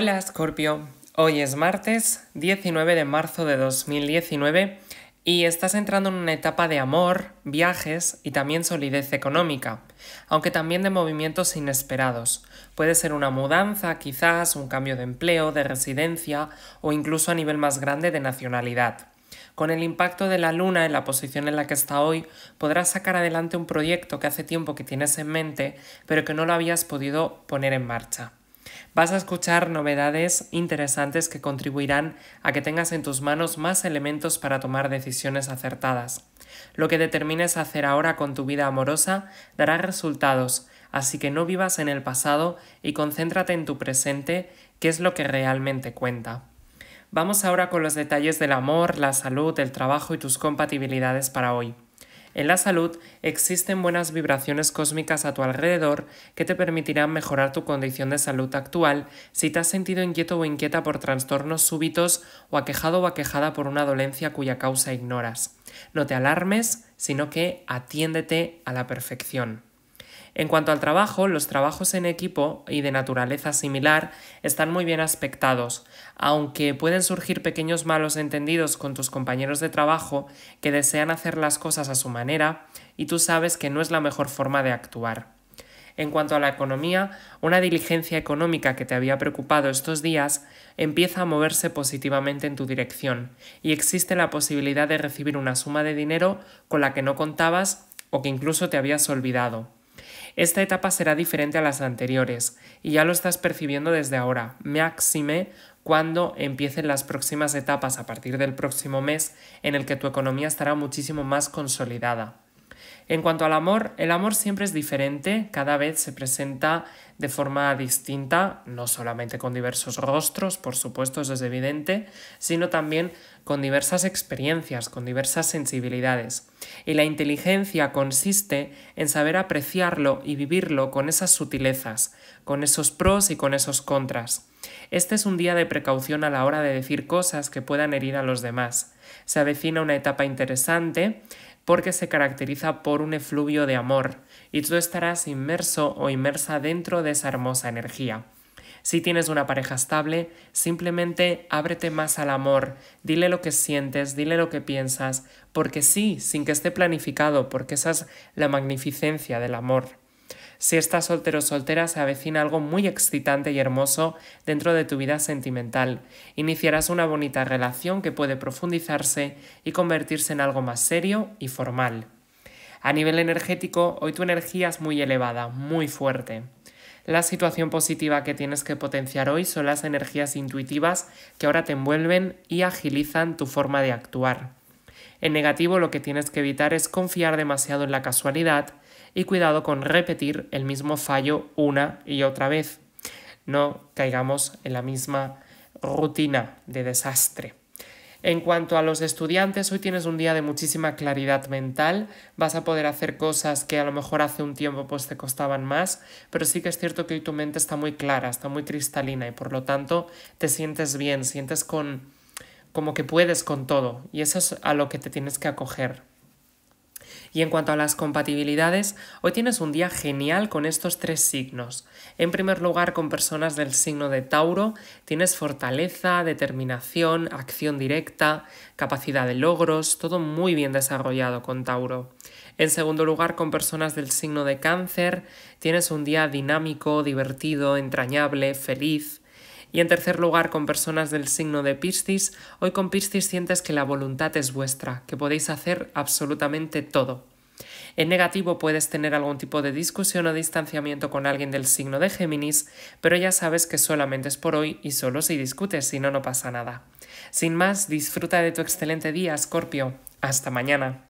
Hola Scorpio, hoy es martes 19 de marzo de 2019 y estás entrando en una etapa de amor, viajes y también solidez económica, aunque también de movimientos inesperados. Puede ser una mudanza, quizás un cambio de empleo, de residencia o incluso a nivel más grande de nacionalidad. Con el impacto de la luna en la posición en la que está hoy, podrás sacar adelante un proyecto que hace tiempo que tienes en mente, pero que no lo habías podido poner en marcha. Vas a escuchar novedades interesantes que contribuirán a que tengas en tus manos más elementos para tomar decisiones acertadas. Lo que determines hacer ahora con tu vida amorosa dará resultados, así que no vivas en el pasado y concéntrate en tu presente, que es lo que realmente cuenta. Vamos ahora con los detalles del amor, la salud, el trabajo y tus compatibilidades para hoy. En la salud existen buenas vibraciones cósmicas a tu alrededor que te permitirán mejorar tu condición de salud actual si te has sentido inquieto o inquieta por trastornos súbitos o aquejado o aquejada por una dolencia cuya causa ignoras. No te alarmes, sino que atiéndete a la perfección. En cuanto al trabajo, los trabajos en equipo y de naturaleza similar están muy bien aspectados, aunque pueden surgir pequeños malos entendidos con tus compañeros de trabajo que desean hacer las cosas a su manera y tú sabes que no es la mejor forma de actuar. En cuanto a la economía, una diligencia económica que te había preocupado estos días empieza a moverse positivamente en tu dirección y existe la posibilidad de recibir una suma de dinero con la que no contabas o que incluso te habías olvidado. Esta etapa será diferente a las anteriores, y ya lo estás percibiendo desde ahora, máxime cuando empiecen las próximas etapas a partir del próximo mes, en el que tu economía estará muchísimo más consolidada. En cuanto al amor, el amor siempre es diferente, cada vez se presenta de forma distinta, no solamente con diversos rostros, por supuesto, eso es evidente, sino también con diversas experiencias, con diversas sensibilidades. Y la inteligencia consiste en saber apreciarlo y vivirlo con esas sutilezas, con esos pros y con esos contras. Este es un día de precaución a la hora de decir cosas que puedan herir a los demás. Se avecina una etapa interesante porque se caracteriza por un efluvio de amor, y tú estarás inmerso o inmersa dentro de esa hermosa energía. Si tienes una pareja estable, simplemente ábrete más al amor, dile lo que sientes, dile lo que piensas, porque sí, sin que esté planificado, porque esa es la magnificencia del amor. Si estás soltero o soltera, se avecina algo muy excitante y hermoso dentro de tu vida sentimental. Iniciarás una bonita relación que puede profundizarse y convertirse en algo más serio y formal. A nivel energético, hoy tu energía es muy elevada, muy fuerte. La situación positiva que tienes que potenciar hoy son las energías intuitivas que ahora te envuelven y agilizan tu forma de actuar. En negativo lo que tienes que evitar es confiar demasiado en la casualidad y cuidado con repetir el mismo fallo una y otra vez. No caigamos en la misma rutina de desastre. En cuanto a los estudiantes, hoy tienes un día de muchísima claridad mental, vas a poder hacer cosas que a lo mejor hace un tiempo pues te costaban más, pero sí que es cierto que hoy tu mente está muy clara, está muy cristalina y por lo tanto te sientes bien, sientes con como que puedes con todo y eso es a lo que te tienes que acoger. Y en cuanto a las compatibilidades, hoy tienes un día genial con estos tres signos. En primer lugar, con personas del signo de Tauro, tienes fortaleza, determinación, acción directa, capacidad de logros, todo muy bien desarrollado con Tauro. En segundo lugar, con personas del signo de cáncer, tienes un día dinámico, divertido, entrañable, feliz. Y en tercer lugar, con personas del signo de Piscis, hoy con Piscis sientes que la voluntad es vuestra, que podéis hacer absolutamente todo. En negativo puedes tener algún tipo de discusión o distanciamiento con alguien del signo de Géminis, pero ya sabes que solamente es por hoy y solo si discutes, si no, no pasa nada. Sin más, disfruta de tu excelente día, Scorpio. Hasta mañana.